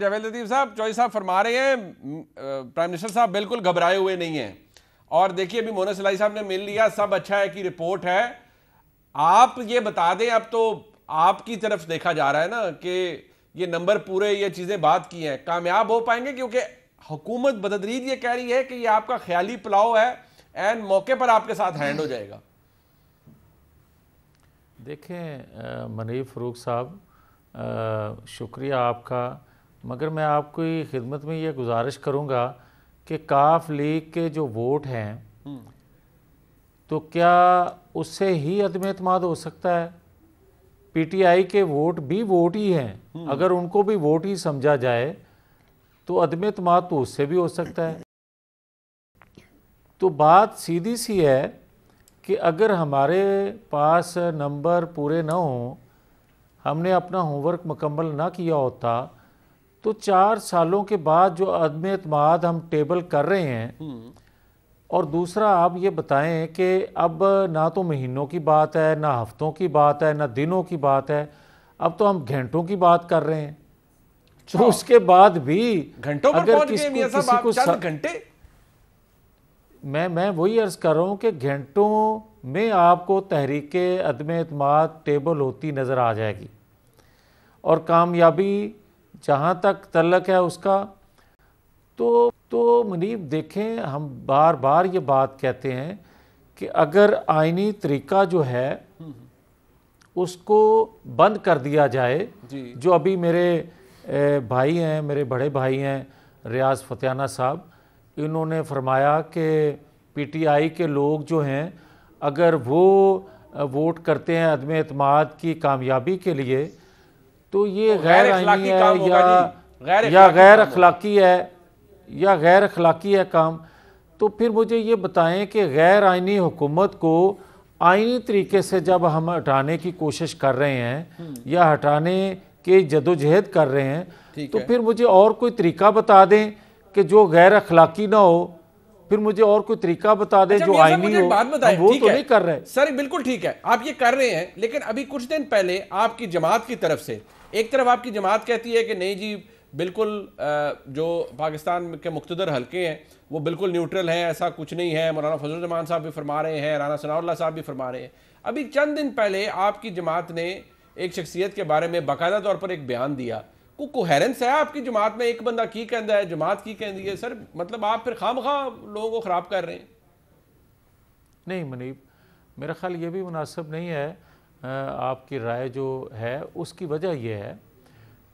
जावेद लतीफ़ साहब चौधरी साहब फरमा रहे हैं प्राइम मिनिस्टर साहब बिल्कुल घबराए हुए नहीं हैं और देखिए अभी मोना सिलाई साहब ने मिल लिया सब अच्छा है कि रिपोर्ट है आप ये बता दें अब तो आपकी तरफ देखा जा रहा है ना कि ये नंबर पूरे ये चीज़ें बात की हैं कामयाब हो पाएंगे क्योंकि हुकूमत बददरीद ये कह रही है कि ये आपका ख्याली पुलाव है एंड मौके पर आपके साथ हैंड हो जाएगा देखें मनीफ फरूक साहब शुक्रिया आपका मगर मैं आपकी खिदमत में ये गुजारिश करूँगा कि काफ लीग के जो वोट हैं हम्म। तो क्या उससे ही अदम अतमाद हो सकता है पीटीआई के वोट भी वोट ही हैं हम्म। अगर उनको भी वोट ही समझा जाए तो अदम अतमाद तो उससे भी हो सकता है तो बात सीधी सी है कि अगर हमारे पास नंबर पूरे ना हों हमने अपना होमवर्क मुकम्मल ना किया होता तो चार सालों के बाद जो अदम अतमाद हम टेबल कर रहे हैं हम्म। और दूसरा आप ये बताएं कि अब ना तो महीनों की बात है ना हफ्तों की बात है ना दिनों की बात है अब तो हम घंटों की बात कर रहे हैं तो हाँ। उसके बाद भी घंटों अगर किसी को घंटे मैं मैं वही अर्ज कर रहा हूं कि घंटों में आपको तहरीक अदम अतमाद टेबल होती नज़र आ जाएगी और कामयाबी जहाँ तक तलक है उसका तो तो मुनीब देखें हम बार बार ये बात कहते हैं कि अगर आइनी तरीका जो है उसको बंद कर दिया जाए जो अभी मेरे भाई हैं मेरे बड़े भाई हैं रियाज फ़तेहाना साहब इन्होंने फरमाया कि पीटीआई के लोग जो हैं अगर वो वोट करते हैं अदम अतमाद की कामयाबी के लिए तो ये तो गैर अखलाकी काम होगा या या गैर अखलाकी है या गैर अखलाकी है काम तो फिर मुझे ये बताएं कि गैर आइनी हुकूमत को आइनी तरीके से जब हम हटाने की कोशिश कर रहे हैं हम्म। या हटाने के जदोजहद कर रहे हैं तो फिर मुझे और कोई तरीका बता दें कि जो गैर अखलाकी ना हो फिर मुझे और कोई तरीका बता दे अच्छा, जो आईनी हो बात बताए वो तो नहीं कर रहे सर बिल्कुल ठीक है आप ये कर रहे हैं लेकिन अभी कुछ दिन पहले आपकी जमात की तरफ से एक तरफ आपकी जमात कहती है कि नहीं जी बिल्कुल जो पाकिस्तान के मुख्तर हल्के हैं वो बिल्कुल न्यूट्रल हैं ऐसा कुछ नहीं है मौलाना फजलरहमान साहब भी फरमा रहे हैं राना सनाउल्ला साहब भी फरमा रहे हैं अभी चंद दिन पहले आपकी जमात ने एक शख्सियत के बारे में बाकायदा तौर पर एक बयान दिया को कोहेरेंस है आपकी जमात में एक बंदा की कहता है जमात की कहती है सर मतलब आप फिर खाम खा लोगों को ख़राब कर रहे हैं नहीं मनीब मेरा ख्याल ये भी मुनासिब नहीं है आपकी राय जो है उसकी वजह यह है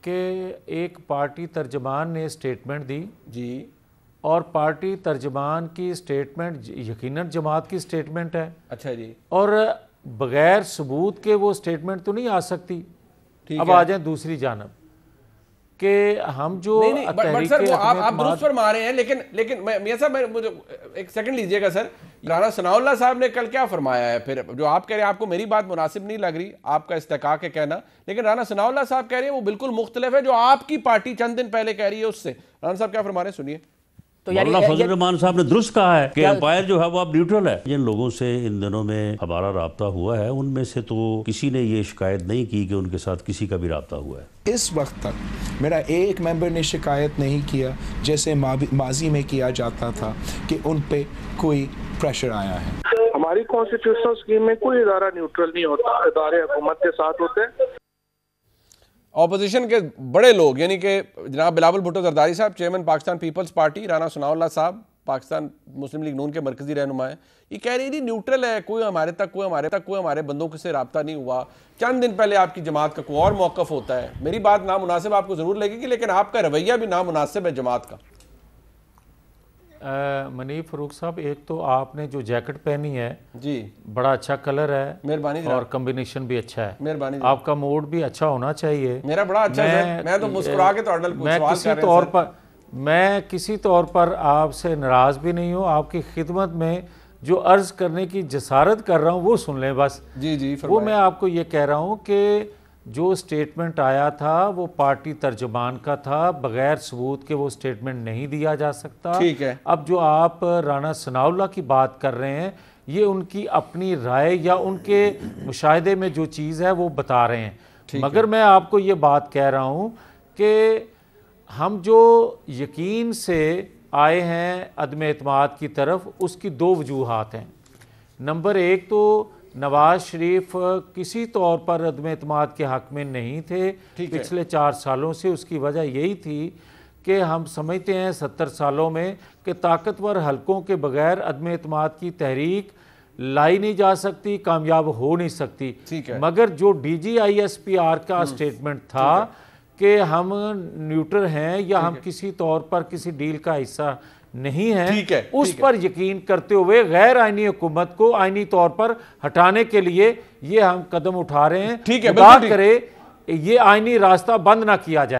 कि एक पार्टी तर्जमान ने स्टेटमेंट दी जी और पार्टी तर्जमान की स्टेटमेंट यकीनन जमात की स्टेटमेंट है अच्छा जी और बगैर सबूत के वो स्टेटमेंट तो नहीं आ सकती अब आ जाए दूसरी जानब कि हम जो नहीं, नहीं, बट, बट सर लेकिन लेकिन एक सेकंड लीजिएगा सर राना सनाउल्ला साहब ने कल क्या फरमाया है फिर जो आप कह रहे हैं आपको मेरी बात मुनासिब नहीं लग रही आपका इस्तकाक है कहना लेकिन राना सनाउल्ला साहब कह रहे हैं वो बिल्कुल मुख्तलिफ है जो आपकी पार्टी चंद दिन पहले कह रही है उससे राना साहब क्या फरमा रहे हैं सुनिए तो फजलरहमान साहब ने दुरुस्त कहा है कि अंपायर जो है वो अब न्यूट्रल है जिन लोगों से इन दिनों में हमारा रबता हुआ है उनमें से तो किसी ने ये शिकायत नहीं की कि उनके साथ किसी का भी रबता हुआ है इस वक्त तक मेरा एक मेंबर ने शिकायत नहीं किया जैसे माजी में किया जाता था कि उन पर कोई प्रेशर आया है हमारी कॉन्स्टिट्यूशनल स्कीम में कोई इदारा न्यूट्रल नहीं होता इदारे हुकूमत के साथ होते हैं अपोजिशन के बड़े लोग यानी कि जनाब बिलावल भुट्टो जरदारी साहब chairman Pakistan peoples party Rana Sanaullah साहब पाकिस्तान मुस्लिम लीग नून के मरकजी रहनुमा है ये कह रही थी न्यूट्रल है कोई हमारे तक कोई हमारे तक कोई हमारे बंदों से रबता नहीं हुआ चंद दिन पहले आपकी जमात का कोई और मौकफ़ होता है मेरी बात नामनासिब आपको ज़रूर लगेगी लेकिन आपका रवैया भी नामनासिब है जमात का मनीफ फरूक साहब एक तो आपने जो जैकेट पहनी है जी बड़ा अच्छा कलर है मेहरबानी और कम्बिनेशन भी अच्छा है मेहरबानी आपका मूड भी अच्छा होना चाहिए मेरा बड़ा अच्छा मैं, मैं तो मुस्कुरा के तो मैं किसी तौर पर मैं किसी तौर पर आपसे नाराज़ भी नहीं हूँ आपकी खिदमत में जो अर्ज़ करने की जसारत कर रहा हूँ वो सुन लें बस जी जी वो मैं आपको ये कह रहा हूँ कि जो स्टेटमेंट आया था वो पार्टी तर्जुमान का था बगैर सबूत के वो स्टेटमेंट नहीं दिया जा सकता ठीक है अब जो आप राणा सनाउल्ला की बात कर रहे हैं ये उनकी अपनी राय या उनके मुशाहदे में जो चीज़ है वो बता रहे हैं मगर है। मैं आपको ये बात कह रहा हूँ कि हम जो यकीन से आए हैं अदम अतमाद की तरफ उसकी दो वजूहत हैं नंबर एक तो नवाज शरीफ किसी तौर पर अदम अतमाद के हक में नहीं थे पिछले चार सालों से उसकी वजह यही थी कि हम समझते हैं सत्तर सालों में कि ताकतवर हलकों के बगैर अदम अतमाद की तहरीक लाई नहीं जा सकती कामयाब हो नहीं सकती मगर जो D G I S P R का स्टेटमेंट हम्म। था कि हम न्यूट्रल हैं या हम किसी तौर पर किसी डील का हिस्सा नहीं है ठीक है उस पर है। यकीन करते हुए गैर आइनी हुकूमत को आइनी तौर पर हटाने के लिए ये हम कदम उठा रहे हैं ठीक है बात करें ये आइनी रास्ता बंद ना किया जाए